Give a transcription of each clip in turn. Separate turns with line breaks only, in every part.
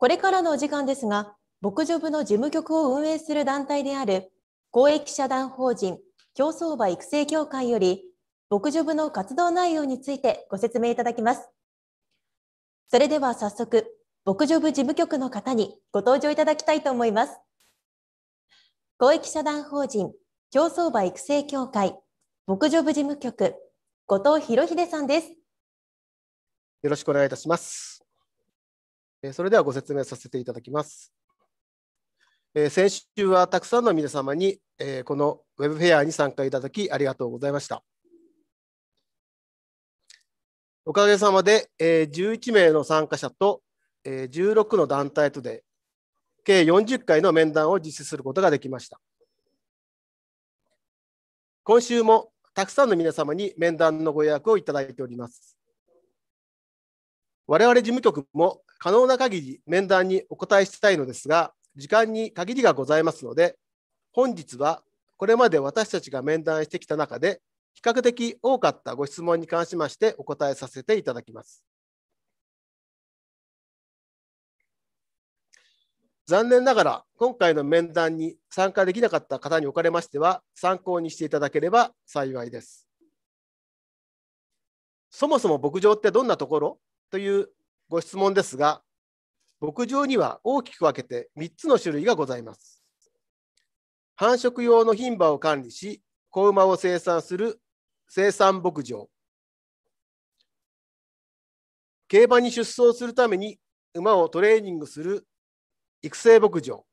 これからのお時間ですが、牧場部の事務局を運営する団体である公益社団法人競走馬育成協会より、牧場部の活動内容についてご説明いただきます。それでは早速、牧場部事務局の方にご登場いただきたいと思います。公益社団法人競走馬育成協会牧場部事務局後藤博秀さんです。よろしくお願いいたします。それではご説明させていただきます。先週はたくさんの皆様にこの Web フェアに参加いただきありがとうございました。おかげさまで11名の参加者と16の団体とで計40回の面談を実施することができました。今週もたくさんの皆様に面談のご予約をいただいております。我々事務局も可能な限り面談にお答えしたいのですが、時間に限りがございますので、本日はこれまで私たちが面談してきた中で、比較的多かったご質問に関しましてお答えさせていただきます。残念ながら、今回の面談に参加できなかった方におかれましては、参考にしていただければ幸いです。そもそも牧場ってどんなところというご質問ですが、牧場には大きく分けて3つの種類がございます。繁殖用の牝馬を管理し、子馬を生産する生産牧場。競馬に出走するために馬をトレーニングする育成牧場。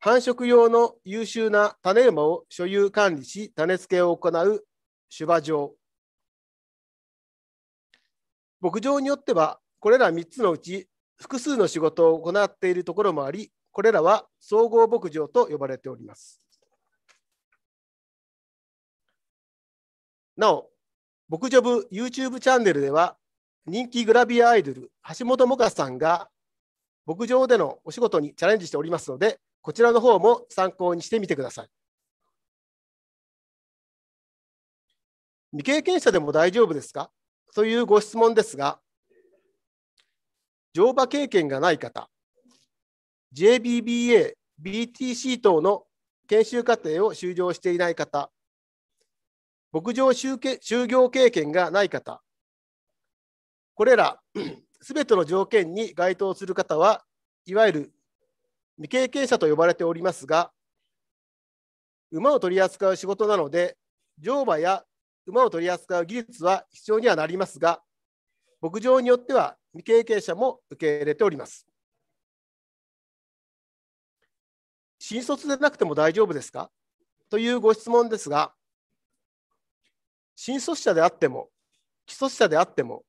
繁殖用の優秀な種馬を所有管理し、種付けを行う種馬場。牧場によっては、これら3つのうち複数の仕事を行っているところもあり、これらは総合牧場と呼ばれております。なお、牧場部 YouTube チャンネルでは、人気グラビアアイドル、橋本萌歌さんが牧場でのお仕事にチャレンジしておりますので、こちらの方も参考にしてみてください。未経験者でも大丈夫ですかというご質問ですが、乗馬経験がない方、JBBA、BTC 等の研修課程を修了していない方、牧場就業経験がない方、これらすべ ての条件に該当する方は、いわゆる未経験者と呼ばれておりますが、馬を取り扱う仕事なので、乗馬や馬を取り扱う技術は必要にはなりますが、牧場によっては未経験者も受け入れております。新卒でなくても大丈夫ですかというご質問ですが、新卒者であっても、基礎者であっても、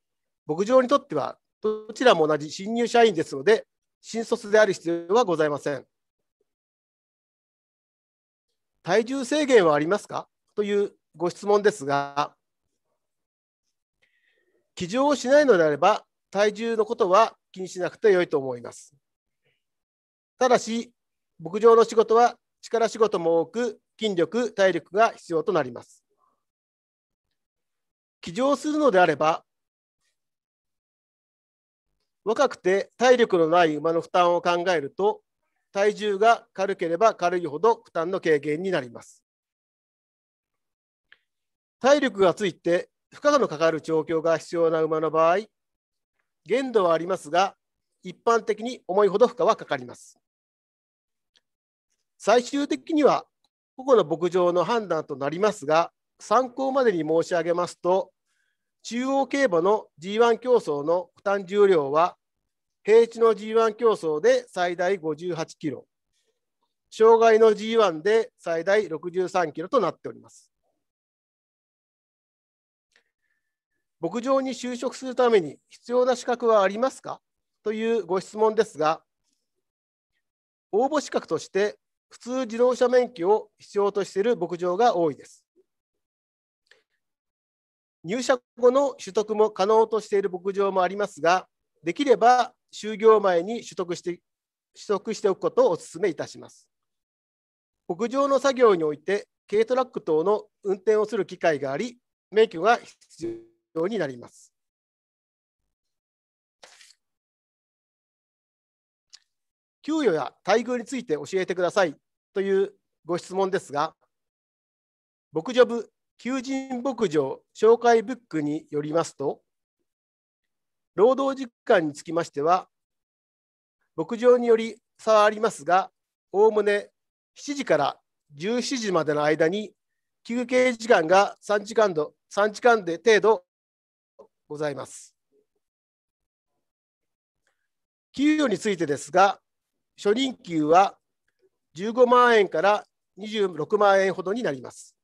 牧場にとってはどちらも同じ新入社員ですので、新卒である必要はございません。体重制限はありますかというご質問ですが、騎乗をしないのであれば、体重のことは気にしなくてよいと思います。ただし、牧場の仕事は力仕事も多く、筋力、体力が必要となります。騎乗するのであれば、若くて体力のない馬の負担を考えると、体重が軽ければ軽いほど負担の軽減になります。体力がついて負荷のかかる調教が必要な馬の場合、限度はありますが、一般的に重いほど負荷はかかります。最終的には個々の牧場の判断となりますが、参考までに申し上げますと、中央競馬の G1 競争の負担重量は、平地の G1 競争で最大58キロ、障害の G1 で最大63キロとなっております。牧場に就職するために必要な資格はありますかというご質問ですが、応募資格として普通自動車免許を必要としている牧場が多いです。入社後の取得も可能としている牧場もありますが、できれば就業前に取得して取得しておくことをお勧めいたします。牧場の作業において軽トラック等の運転をする機会があり、免許が必ようになります。給与や待遇について教えてくださいというご質問ですが、牧場部求人牧場紹介ブックによりますと、労働時間につきましては、牧場により差はありますが、おおむね7時から17時までの間に休憩時間が3時間度3時間で程度ございます。給与についてですが、初任給は15万円から26万円ほどになります。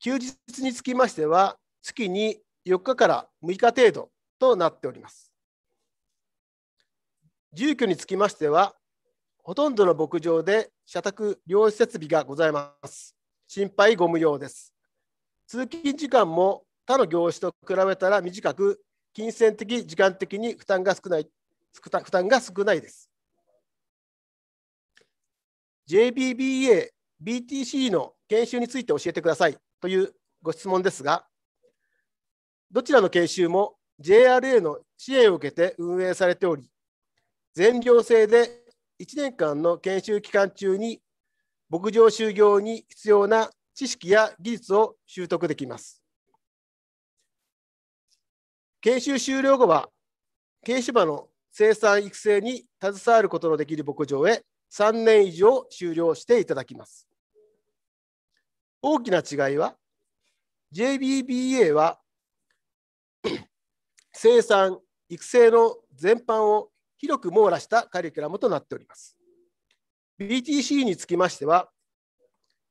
休日につきましては、月に4日から6日程度となっております。住居につきましては、ほとんどの牧場で社宅療養設備がございます。心配ご無用です。通勤時間も他の業種と比べたら短く、金銭的、時間的に負担が少ない負担が少ないです。JBBA、BTC の研修について教えてくださいというご質問ですが、どちらの研修も JRA の支援を受けて運営されており、全寮制で1年間の研修期間中に牧場就業に必要な知識や技術を習得できます。研修終了後は、軽場の生産育成に携わることのできる牧場へ3年以上終了していただきます。大きな違いは、JBBA は 生産育成の全般を広く網羅したカリキュラムとなっております。BTC につきましては、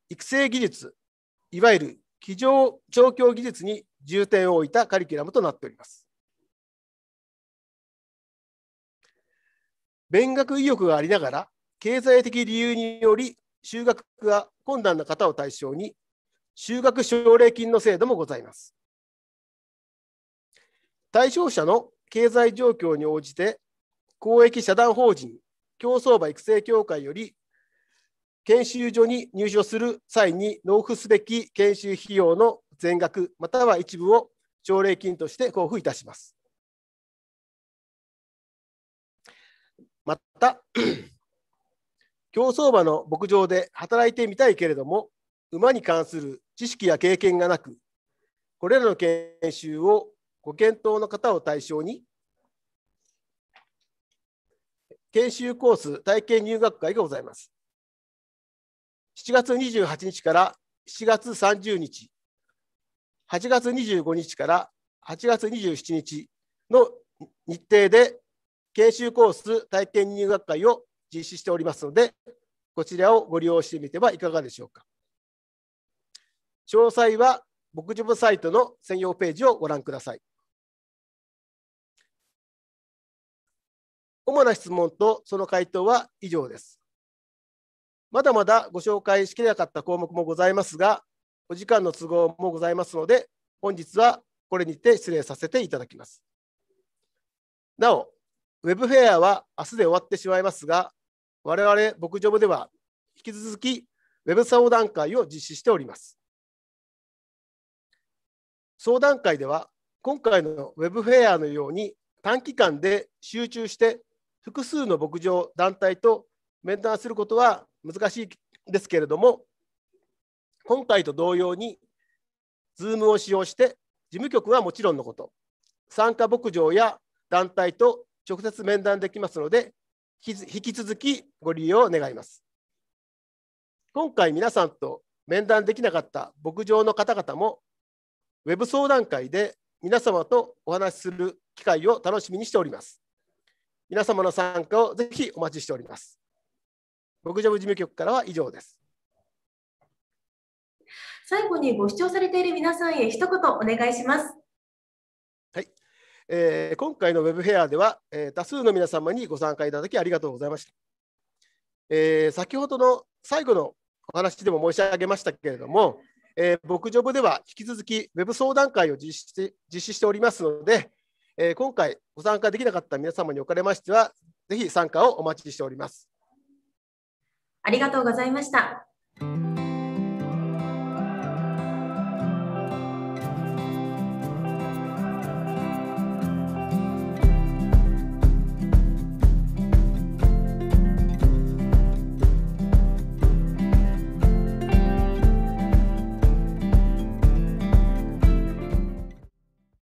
育成技術、いわゆる机上調教技術に重点を置いたカリキュラムとなっております。勉学意欲がありながら、経済的理由により就学が困難な方を対象に、就学奨励金の制度もございます。対象者の経済状況に応じて、公益社団法人競走馬育成協会より、研修所に入所する際に納付すべき研修費用の全額または一部を奨励金として交付いたします。また、競走馬の牧場で働いてみたいけれども、馬に関する知識や経験がなく、これらの研修をご検討の方を対象に、研修コース体験入学会がございます。7月28日から7月30日、8月25日から8月27日の日程で研修コース体験入学会を実施しておりますので、こちらをご利用してみてはいかがでしょうか。詳細は牧場サイトの専用ページをご覧ください。主な質問とその回答は以上です。まだまだご紹介しきれなかった項目もございますが、お時間の都合もございますので、本日はこれにて失礼させていただきます。なお、ウェブフェアは明日で終わってしまいますが、我々牧場部では引き続きウェブ相談会を実施しております。相談会では、今回のウェブフェアのように短期間で集中して複数の牧場団体と面談することは難しいですけれども、本体と同様に Zoom を使用して事務局はもちろんのこと参加牧場や団体と直接面談できますので引き続きご利用願います今回皆さんと面談できなかった牧場の方々もウェブ相談会で皆様とお話しする機会を楽しみにしております皆様の参加をぜひお待ちしております牧場部事務局からは以上です最後にご視聴されている皆さんへ一言お願いします。はい、えー、今回のウェブフェアでは、えー、多数の皆様にご参加いただきありがとうございました。えー、先ほどの最後のお話でも申し上げましたけれども、えー、牧場部では引き続きウェブ相談会を実施して実施しておりますので、えー、今回ご参加できなかった皆様におかれましては、ぜひ参加をお待ちしております。ありがとうございました。